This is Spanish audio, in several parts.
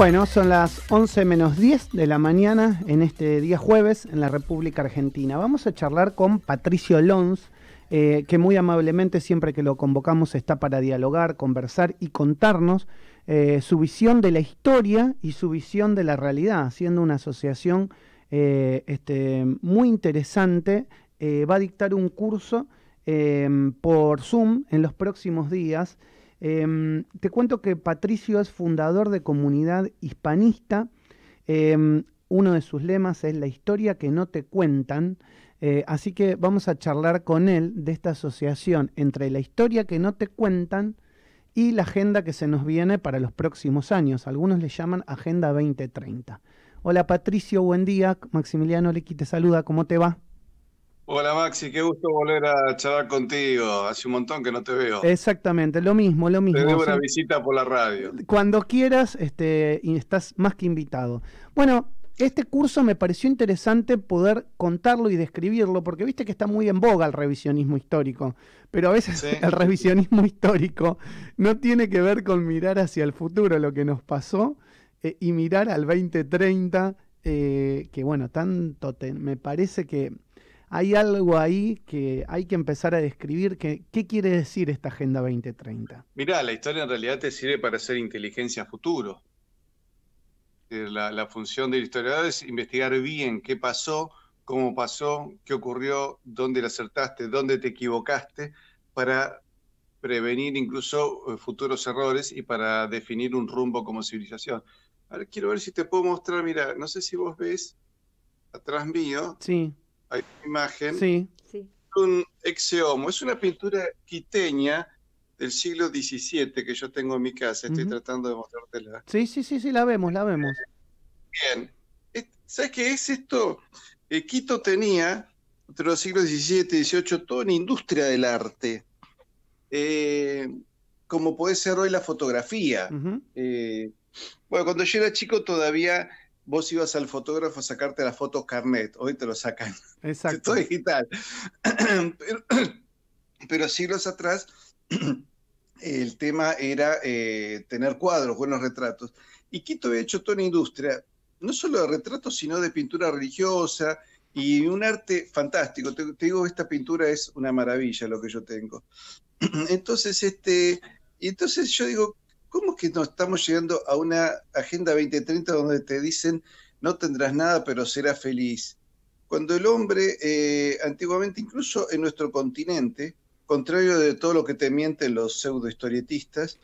Bueno, son las 11 menos 10 de la mañana en este día jueves en la República Argentina. Vamos a charlar con Patricio Lons, eh, que muy amablemente siempre que lo convocamos está para dialogar, conversar y contarnos eh, su visión de la historia y su visión de la realidad, siendo una asociación eh, este, muy interesante. va a dictar un curso por Zoom en los próximos días. Em, te cuento que Patricio es fundador de Comunidad Hispanista. Em, uno de sus lemas es la historia que no te cuentan. Eh, así que vamos a charlar con él de esta asociación entre la historia que no te cuentan y la agenda que se nos viene para los próximos años. Algunos le llaman Agenda 2030. Hola Patricio, buen día. Maximiliano le te saluda, ¿cómo te va? Hola Maxi, qué gusto volver a charlar contigo. Hace un montón que no te veo. Exactamente, lo mismo, lo mismo. Te debo una visita por la radio. Cuando quieras, este, estás más que invitado. Bueno, este curso me pareció interesante poder contarlo y describirlo, porque viste que está muy en boga el revisionismo histórico, pero a veces el revisionismo histórico no tiene que ver con mirar hacia el futuro, lo que nos pasó, eh, y mirar al 2030, eh, que bueno, tanto me parece que hay algo ahí que hay que empezar a describir. ¿Qué quiere decir esta Agenda 2030? Mirá, la historia en realidad te sirve para hacer inteligencia futuro. Eh, la, función del historiador es investigar bien qué pasó, cómo pasó, qué ocurrió, dónde le acertaste, dónde te equivocaste, para prevenir incluso eh, futuros errores y para definir un rumbo como civilización. Ahora quiero ver si te puedo mostrar, mira, no sé si vos ves atrás mío. Sí hay una imagen, sí. un exeomo, es una pintura quiteña del siglo XVII que yo tengo en mi casa, estoy tratando de mostrártela. Sí, sí, sí, sí, la vemos, la vemos. Bien, ¿sabes qué es esto? Eh, Quito tenía, entre los siglos XVII y XVIII, toda una industria del arte, eh, como puede ser hoy la fotografía. Eh, bueno, cuando yo era chico todavía vos ibas al fotógrafo a sacarte las fotos carnet, hoy te lo sacan. Exacto. Todo digital. pero, siglos atrás el tema era eh, tener cuadros, buenos retratos. Y Quito había hecho toda una industria, no solo de retratos, sino de pintura religiosa y un arte fantástico. Te, digo, esta pintura es una maravilla lo que yo tengo. Entonces, este, entonces yo digo, ¿Cómo que no estamos llegando a una Agenda 2030 donde te dicen no tendrás nada pero serás feliz? Cuando el hombre eh, antiguamente, incluso en nuestro continente, contrario de todo lo que te mienten los pseudo-historietistas,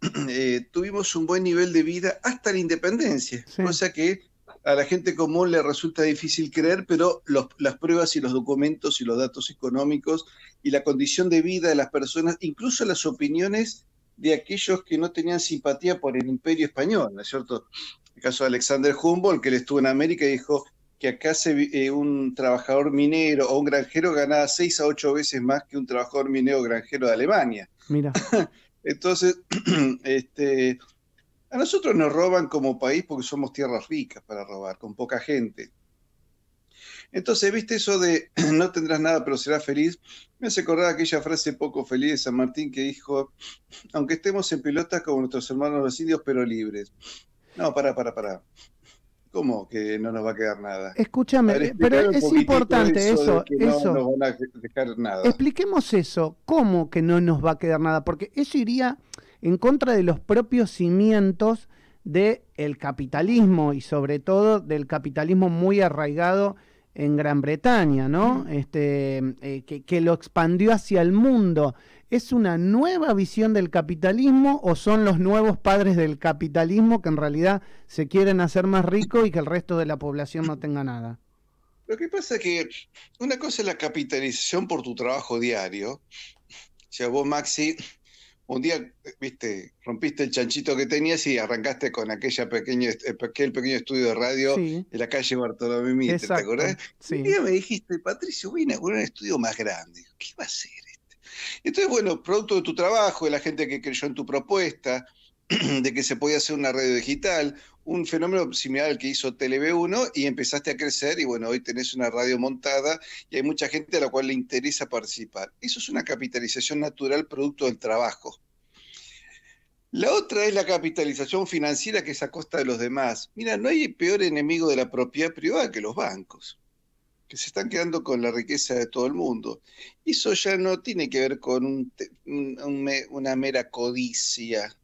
eh, tuvimos un buen nivel de vida hasta la independencia, cosa que a la gente común le resulta difícil creer, pero las pruebas y los documentos y los datos económicos y la condición de vida de las personas, incluso las opiniones de aquellos que no tenían simpatía por el imperio español, ¿no es cierto? El caso de Alexander Humboldt, que él estuvo en América y dijo que acá se, eh, un trabajador minero o un granjero ganaba seis a ocho veces más que un trabajador minero o granjero de Alemania. Mira. Entonces, este, a nosotros nos roban como país porque somos tierras ricas para robar, con poca gente. Entonces, viste eso de no tendrás nada, pero serás feliz. Me hace acordar aquella frase poco feliz de San Martín que dijo: Aunque estemos en pilotas como nuestros hermanos los indios, pero libres. No, para, para, para. ¿Cómo que no nos va a quedar nada? Escúchame, pero es importante eso. eso, No van a dejar nada. Expliquemos eso. ¿Cómo que no nos va a quedar nada? Porque eso iría en contra de los propios cimientos del capitalismo y sobre todo del capitalismo muy arraigado en Gran Bretaña, ¿no? Este, eh, que, que, lo expandió hacia el mundo. ¿Es una nueva visión del capitalismo o son los nuevos padres del capitalismo que en realidad se quieren hacer más ricos y que el resto de la población no tenga nada? Lo que pasa es que una cosa es la capitalización por tu trabajo diario. O sea, vos, Maxi, un día, eh, viste, rompiste el chanchito que tenías y arrancaste con aquella pequeña, eh, aquel pequeño estudio de radio en la calle Bartolomé Mitre, ¿te acordás? Sí. Un día me dijiste, Patricio, vine a un estudio más grande. ¿Qué va a ser este? Entonces, bueno, producto de tu trabajo, de la gente que creyó en tu propuesta, de que se podía hacer una radio digital, un fenómeno similar al que hizo telev 1 y empezaste a crecer y bueno, hoy tenés una radio montada y hay mucha gente a la cual le interesa participar. Eso es una capitalización natural producto del trabajo. La otra es la capitalización financiera que es a costa de los demás. Mira, no hay peor enemigo de la propiedad privada que los bancos, que se están quedando con la riqueza de todo el mundo. Eso ya no tiene que ver con una mera codicia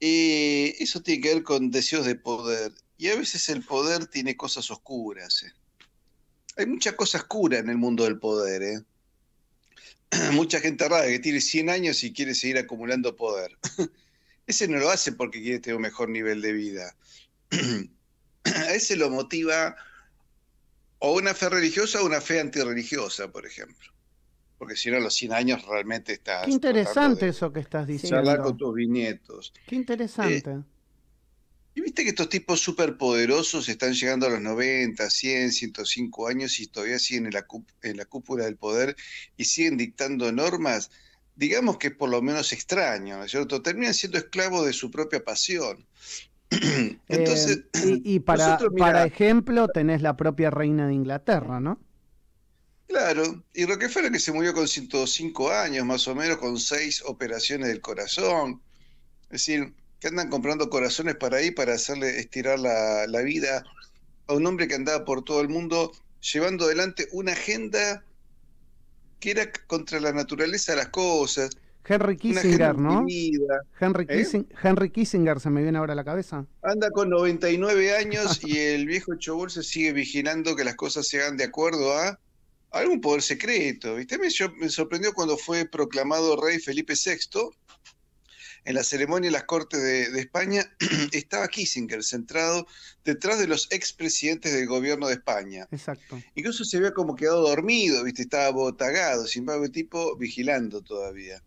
y eh, eso tiene que ver con deseos de poder. Y a veces el poder tiene cosas oscuras. Eh. Hay muchas cosas oscura en el mundo del poder. Eh. mucha gente rara que tiene 100 años y quiere seguir acumulando poder. ese no lo hace porque quiere tener un mejor nivel de vida. a ese lo motiva o una fe religiosa o una fe antirreligiosa, por ejemplo porque si no a los 100 años realmente estás... Qué interesante eso que estás diciendo. Hablar con tus bisnietos. Qué interesante. Eh, y viste que estos tipos superpoderosos están llegando a los 90, 100, 105 años y todavía siguen en la, cúpula del poder y siguen dictando normas, digamos que es por lo menos extraño, ¿no es cierto? Terminan siendo esclavos de su propia pasión. Eh, Entonces, y, para, para ejemplo tenés la propia reina de Inglaterra, ¿no? Claro, y Rockefeller que se murió con 105 años, más o menos, con seis operaciones del corazón. Es decir, que andan comprando corazones para ahí para hacerle estirar la, vida a un hombre que andaba por todo el mundo llevando adelante una agenda que era contra la naturaleza de las cosas. Henry Kissinger, ¿no? Henry, ¿eh? Henry, Kissinger se me viene ahora a la cabeza. Anda con 99 años y el viejo Chobol se sigue vigilando que las cosas se hagan de acuerdo a algún poder secreto. ¿viste? Me, me sorprendió cuando fue proclamado rey Felipe VI. En la ceremonia de las Cortes de, España estaba Kissinger centrado detrás de los expresidentes del gobierno de España. Exacto. Incluso se había como quedado dormido, ¿viste? estaba botagado, sin embargo, el tipo vigilando todavía.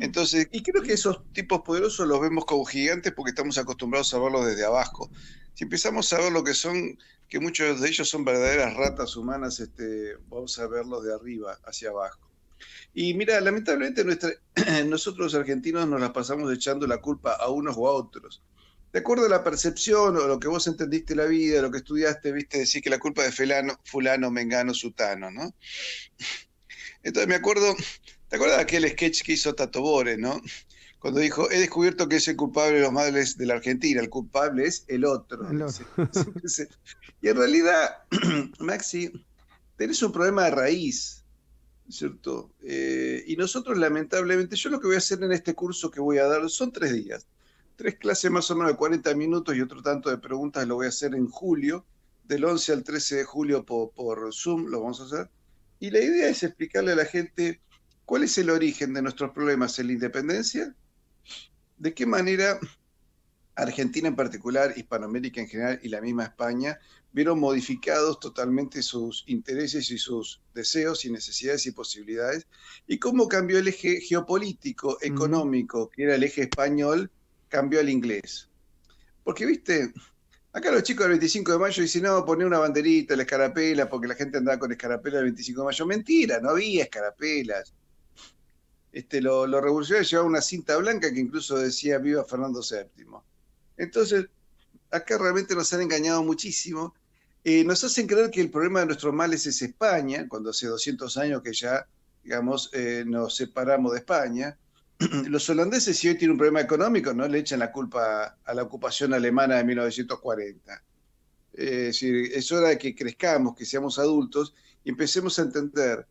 Entonces, y creo que esos tipos poderosos los vemos como gigantes porque estamos acostumbrados a verlos desde abajo. Si empezamos a ver lo que son que muchos de ellos son verdaderas ratas humanas, este, vamos a verlos de arriba hacia abajo. Y mira, lamentablemente nuestra, nosotros los argentinos nos las pasamos echando la culpa a unos o a otros. De acuerdo a la percepción o lo que vos entendiste la vida, lo que estudiaste, viste decir que la culpa de fulano, mengano, sutano, ¿no? Entonces me acuerdo, ¿te acuerdas de aquel sketch que hizo Tatobore, ¿no? Cuando dijo, he descubierto que es el culpable de los males de la Argentina, el culpable es el otro. El Y en realidad, Maxi, tenés un problema de raíz, ¿cierto? Eh, y nosotros lamentablemente, yo lo que voy a hacer en este curso que voy a dar son tres días, tres clases más o menos de 40 minutos y otro tanto de preguntas lo voy a hacer en julio, del 11 al 13 de julio por, por Zoom, lo vamos a hacer. Y la idea es explicarle a la gente cuál es el origen de nuestros problemas en la independencia, de qué manera Argentina en particular, Hispanoamérica en general y la misma España, vieron modificados totalmente sus intereses y sus deseos y necesidades y posibilidades, y cómo cambió el eje geopolítico, económico, que era el eje español, cambió al inglés. Porque, viste, acá los chicos del 25 de mayo dicen, no, poner una banderita, la escarapela, porque la gente andaba con escarapela el 25 de mayo. Mentira, no había escarapelas. Este, los lo revolucionarios llevaban una cinta blanca que incluso decía viva Fernando VII. Entonces, acá realmente nos han engañado muchísimo. Eh, nos hacen creer que el problema de nuestros males es España, cuando hace 200 años que ya, digamos, eh, nos separamos de España. Los holandeses, si hoy tienen un problema económico, no le echan la culpa a la ocupación alemana de 1940. es decir, es hora de que crezcamos, que seamos adultos y empecemos a entender.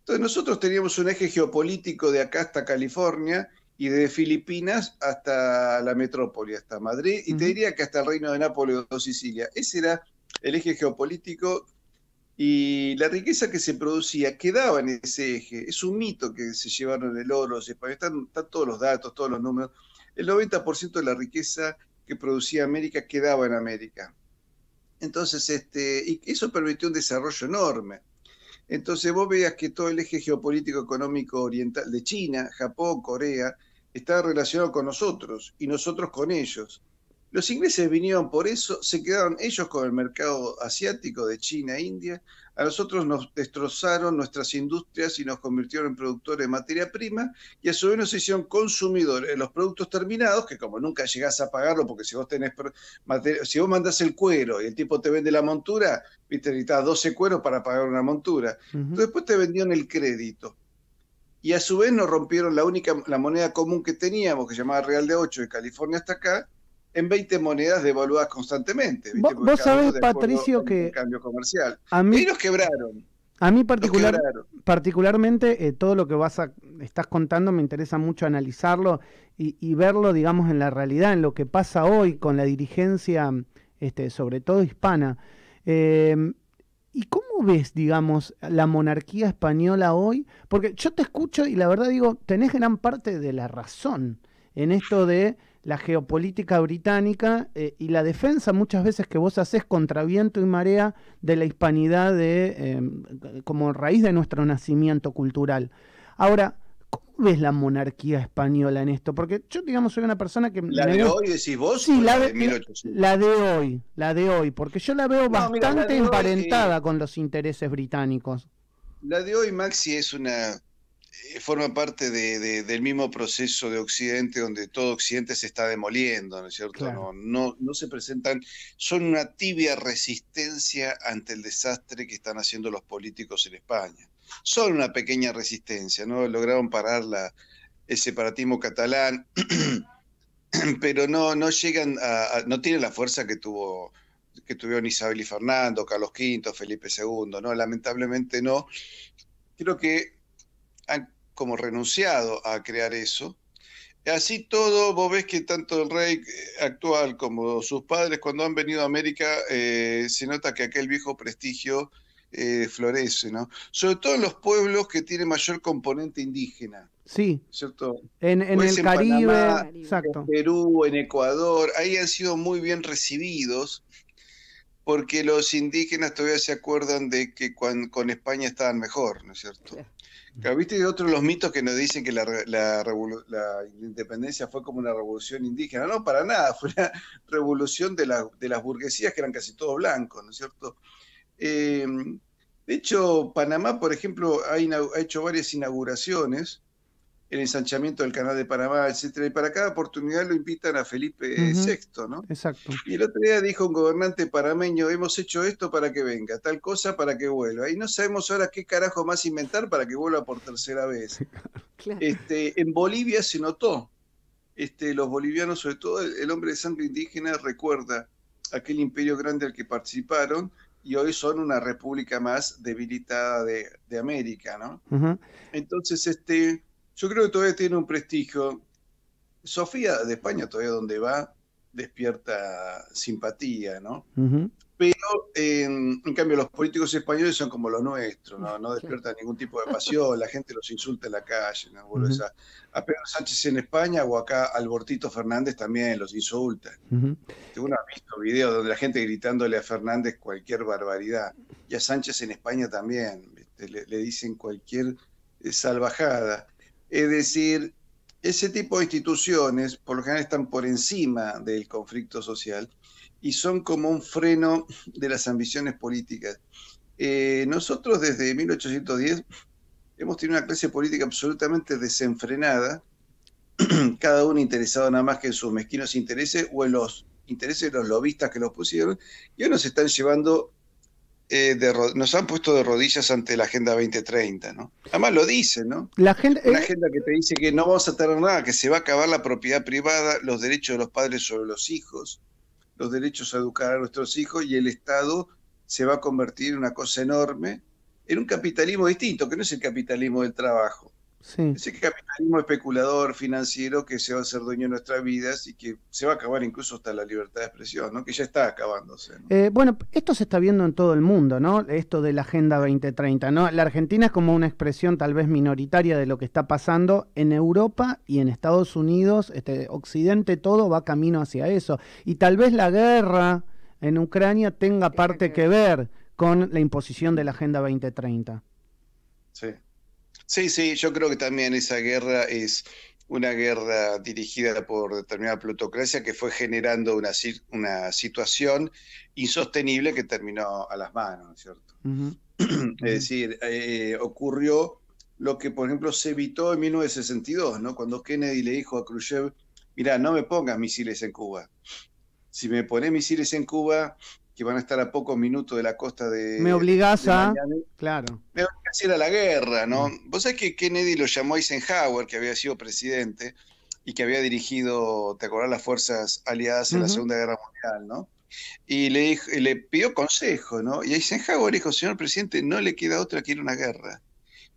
Entonces, nosotros teníamos un eje geopolítico de acá hasta California y de Filipinas hasta la metrópoli, hasta Madrid, y te diría que hasta el reino de Nápoles o Sicilia. Ese era el eje geopolítico y la riqueza que se producía quedaba en ese eje. Es un mito que se llevaron el oro, están, están todos los datos, todos los números. El 90% de la riqueza que producía América quedaba en América. Entonces, este, y eso permitió un desarrollo enorme. Entonces vos veas que todo el eje geopolítico económico oriental de China, Japón, Corea, estaba relacionado con nosotros y nosotros con ellos. Los ingleses vinieron por eso, se quedaron ellos con el mercado asiático de China e India, a nosotros nos destrozaron nuestras industrias y nos convirtieron en productores de materia prima y a su vez nos hicieron consumidores de los productos terminados, que como nunca llegás a pagarlo, porque si vos tenés si vos mandás el cuero y el tipo te vende la montura, viste, necesitas 12 cueros para pagar una montura. después te vendieron el crédito y a su vez nos rompieron la única la moneda común que teníamos, que se llamaba Real de 8 de California hasta acá, en 20 monedas devaluadas constantemente. ¿Vos, sabés, Patricio, que... Cambio comercial. A mí, nos quebraron. A mí particularmente eh, todo lo que vas estás contando me interesa mucho analizarlo y, verlo, digamos, en la realidad, en lo que pasa hoy con la dirigencia, este, sobre todo hispana. Eh, ¿Y cómo ves, digamos, la monarquía española hoy? Porque yo te escucho y la verdad digo, tenés gran parte de la razón en esto de la geopolítica británica eh, y la defensa muchas veces que vos haces contra viento y marea de la hispanidad de, em, como raíz de nuestro nacimiento cultural. Ahora, ves la monarquía española en esto? Porque yo, digamos, soy una persona que... ¿La de hoy decís vos? Sí, la de, hoy, la de hoy, porque yo la veo bastante emparentada eh, con los intereses británicos. La de hoy, Maxi, es una eh, forma parte del mismo proceso de Occidente, donde todo Occidente se está demoliendo, ¿no es cierto? no, no, se presentan, son una tibia resistencia ante el desastre que están haciendo los políticos en España son una pequeña resistencia, ¿no? Lograron parar la, el separatismo catalán, pero no, no llegan no tienen la fuerza que tuvo que tuvieron Isabel y Fernando, Carlos V, Felipe II, ¿no? Lamentablemente no. Creo que han como renunciado a crear eso. Así todo, vos ves que tanto el rey actual como sus padres cuando han venido a América, eh, se nota que aquel viejo prestigio eh, florece, ¿no? Sobre todo en los pueblos que tienen mayor componente indígena. Sí. ¿Cierto? En, pues el Caribe, exacto. En Perú, en Ecuador, ahí han sido muy bien recibidos porque los indígenas todavía se acuerdan de que con España estaban mejor, ¿no es cierto? ¿Viste de otros los mitos que nos dicen que la, independencia fue como una revolución indígena? No, para nada, fue una revolución de, de las burguesías que eran casi todos blancos, ¿no es cierto? Eh, de hecho, Panamá, por ejemplo, ha, hecho varias inauguraciones, el ensanchamiento del canal de Panamá, etcétera, y para cada oportunidad lo invitan a Felipe VI, ¿no? Exacto. Y el otro día dijo un gobernante panameño, hemos hecho esto para que venga, tal cosa para que vuelva, y no sabemos ahora qué carajo más inventar para que vuelva por tercera vez. Este, en Bolivia se notó, este, los bolivianos, sobre todo el hombre de sangre indígena, recuerda aquel imperio grande al que participaron, y hoy son una república más debilitada de, América, ¿no? Entonces, este, yo creo que todavía tiene un prestigio. Sofía de España todavía donde va despierta simpatía, ¿no? en, cambio, los políticos españoles son como los nuestros, no, no despiertan ningún tipo de pasión, la gente los insulta en la calle. a, Pedro Sánchez en España o acá Albertito Fernández también los insulta. Uno ha visto videos donde la gente gritándole a Fernández cualquier barbaridad. Y a Sánchez en España también, le, le dicen cualquier eh, salvajada. Es decir, ese tipo de instituciones por lo general están por encima del conflicto social y son como un freno de las ambiciones políticas. Eh, nosotros desde 1810 hemos tenido una clase política absolutamente desenfrenada, cada uno interesado nada más que en sus mezquinos intereses o en los intereses de los lobistas que los pusieron, y hoy nos están llevando, eh, nos han puesto de rodillas ante la Agenda 2030, ¿no? Además lo dice ¿no? La agenda, Una eh, agenda que te dice que no vamos a tener nada, que se va a acabar la propiedad privada, los derechos de los padres sobre los hijos, los derechos a educar a nuestros hijos y el Estado se va a convertir en una cosa enorme, en un capitalismo distinto, que no es el capitalismo del trabajo, Sí. Ese capitalismo especulador financiero que se va a hacer dueño de nuestras vidas y que se va a acabar incluso hasta la libertad de expresión, que ya está acabándose. Eh, bueno, esto se está viendo en todo el mundo, ¿no? esto de la Agenda 2030. ¿no? La Argentina es como una expresión tal vez minoritaria de lo que está pasando en Europa y en Estados Unidos, este, Occidente, todo va camino hacia eso. Y tal vez la guerra en Ucrania tenga parte que ver con la imposición de la Agenda 2030. Sí. Sí, sí, yo creo que también esa guerra es una guerra dirigida por determinada plutocracia que fue generando una, situación insostenible que terminó a las manos, cierto? es decir, eh, ocurrió lo que, por ejemplo, se evitó en 1962, ¿no? Cuando Kennedy le dijo a Khrushchev, mira, no me pongas misiles en Cuba. Si me pones misiles en Cuba, que van a estar a pocos minutos de la costa de. Me obligás a. Claro. Me obligás a ir a la guerra, ¿no? Mm. Vos sabés que Kennedy lo llamó Eisenhower, que había sido presidente y que había dirigido, ¿te acordás? Las fuerzas aliadas en la Segunda Guerra Mundial, ¿no? Y le, dijo, y le pidió consejo, ¿no? Y Eisenhower dijo, señor presidente, no le queda otra que ir a una guerra.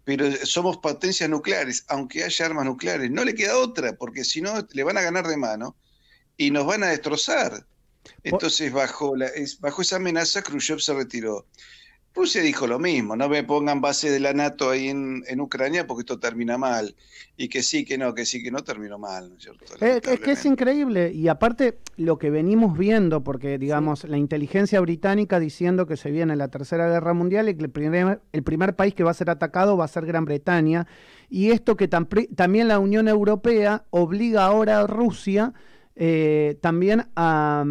Pero somos potencias nucleares, aunque haya armas nucleares, no le queda otra, porque si no, le van a ganar de mano y nos van a destrozar. Entonces, bajo, la, bajo esa amenaza, Khrushchev se retiró. Rusia dijo lo mismo, no me pongan base de la NATO ahí en, en, Ucrania porque esto termina mal. Y que sí, que no, que sí, que no terminó mal, es cierto? Eh, que es increíble. Y aparte, lo que venimos viendo, porque digamos, la inteligencia británica diciendo que se viene la Tercera Guerra Mundial y que el primer, el primer país que va a ser atacado va a ser Gran Bretaña. Y esto que también la Unión Europea obliga ahora a Rusia eh, también a,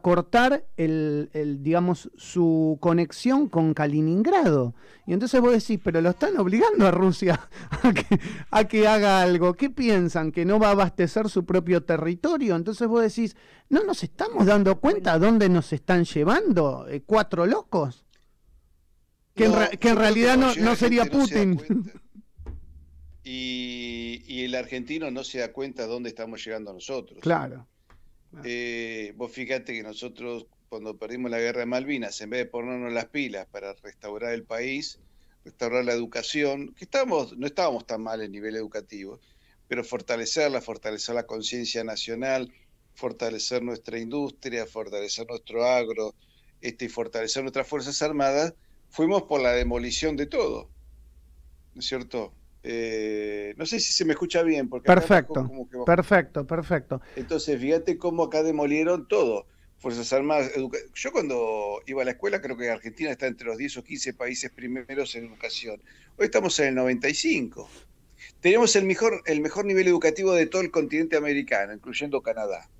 cortar el, digamos, su conexión con Kaliningrado. Y entonces vos decís, pero lo están obligando a Rusia a que, haga algo. ¿Qué piensan? ¿Que no va a abastecer su propio territorio? Entonces vos decís, no nos estamos dando cuenta dónde nos están llevando, eh, cuatro locos. Que, en, realidad no, sería Putin y, el argentino no se da cuenta de dónde estamos llegando nosotros. Claro. Eh, vos fíjate que nosotros cuando perdimos la guerra de Malvinas, en vez de ponernos las pilas para restaurar el país, restaurar la educación, que estamos, no estábamos tan mal en nivel educativo, pero fortalecerla, fortalecer la conciencia nacional, fortalecer nuestra industria, fortalecer nuestro agro, este, y fortalecer nuestras Fuerzas Armadas, fuimos por la demolición de todo. ¿No es cierto? Eh, no sé si se me escucha bien. Porque perfecto, perfecto, perfecto. Entonces, fíjate cómo acá demolieron todo. Fuerzas Armadas, yo cuando iba a la escuela creo que Argentina está entre los 10 o 15 países primeros en educación. Hoy estamos en el 95. Tenemos el mejor, el mejor nivel educativo de todo el continente americano, incluyendo Canadá.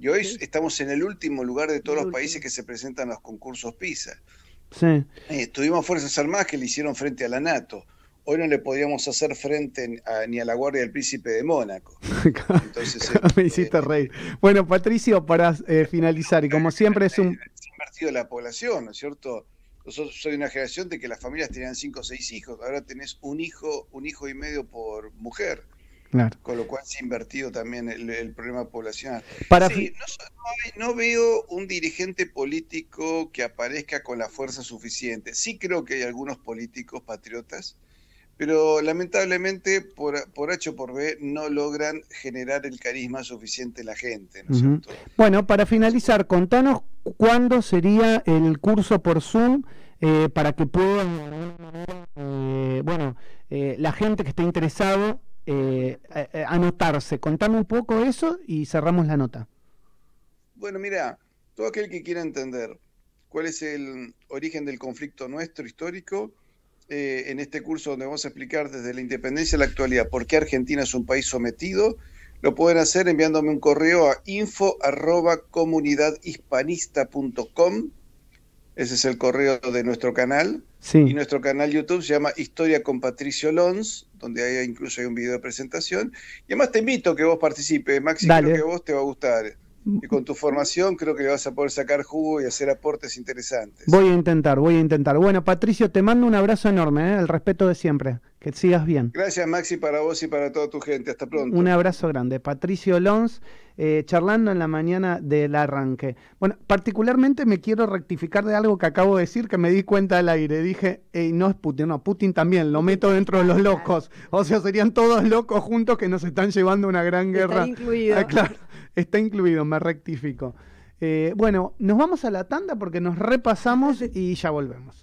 Y hoy estamos en el último lugar de todos los países que se presentan a los concursos PISA. Sí. Eh, tuvimos Fuerzas Armadas que le hicieron frente a la NATO hoy no le podríamos hacer frente ni a la Guardia del Príncipe de Mónaco. Me este, hiciste reír. Bueno, Patricio, para eh, finalizar, y como siempre es un... Se ha invertido la población, ¿no es cierto? Nosotros soy una generación de que las familias tenían cinco o seis hijos, ahora tenés un hijo, un hijo y medio por mujer. Con lo cual se ha invertido también el, problema poblacional. Para no, veo un dirigente político que aparezca con la fuerza suficiente. Sí creo que hay algunos políticos patriotas pero lamentablemente por, por H o por B no logran generar el carisma suficiente la gente. Bueno, para finalizar, contanos cuándo sería el curso por Zoom eh, para que pueda eh, bueno, eh, la gente que esté interesado anotarse. Contame un poco eso y cerramos la nota. Bueno, mira, todo aquel que quiera entender cuál es el origen del conflicto nuestro histórico, eh, en este curso donde vamos a explicar desde la independencia a la actualidad por qué Argentina es un país sometido, lo pueden hacer enviándome un correo a info.comunidadhispanista.com. Ese es el correo de nuestro canal. Y nuestro canal YouTube se llama Historia con Patricio Lons, donde hay, incluso hay un video de presentación. Y además te invito a que vos participes, Máximo, creo que vos te va a gustar. Y con tu formación creo que le vas a poder sacar jugo y hacer aportes interesantes. Voy a intentar, voy a intentar. Bueno, Patricio, te mando un abrazo enorme, ¿eh? el respeto de siempre sigas bien. Gracias, Maxi, para vos y para toda tu gente. Hasta pronto. Un abrazo grande. Patricio Lons, eh, charlando en la mañana del arranque. Bueno, particularmente me quiero rectificar de algo que acabo de decir, que me di cuenta al aire. Dije, no es Putin, no, Putin también, lo meto dentro de los locos. O sea, serían todos locos juntos que nos están llevando una gran guerra. Está incluido. Ah, claro, está incluido, me rectifico. Eh, bueno, nos vamos a la tanda porque nos repasamos y ya volvemos.